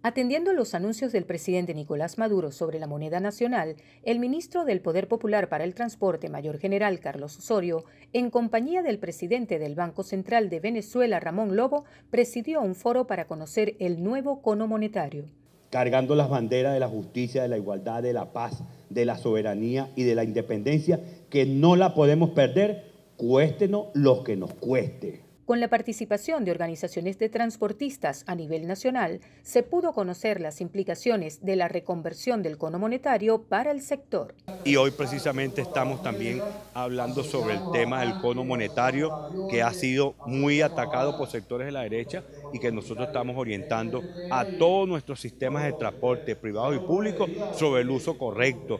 Atendiendo a los anuncios del presidente Nicolás Maduro sobre la moneda nacional, el ministro del Poder Popular para el Transporte, Mayor General Carlos Osorio, en compañía del presidente del Banco Central de Venezuela, Ramón Lobo, presidió un foro para conocer el nuevo cono monetario. Cargando las banderas de la justicia, de la igualdad, de la paz, de la soberanía y de la independencia, que no la podemos perder, cuéstenos lo que nos cueste. Con la participación de organizaciones de transportistas a nivel nacional, se pudo conocer las implicaciones de la reconversión del cono monetario para el sector. Y hoy precisamente estamos también hablando sobre el tema del cono monetario que ha sido muy atacado por sectores de la derecha y que nosotros estamos orientando a todos nuestros sistemas de transporte privados y públicos sobre el uso correcto.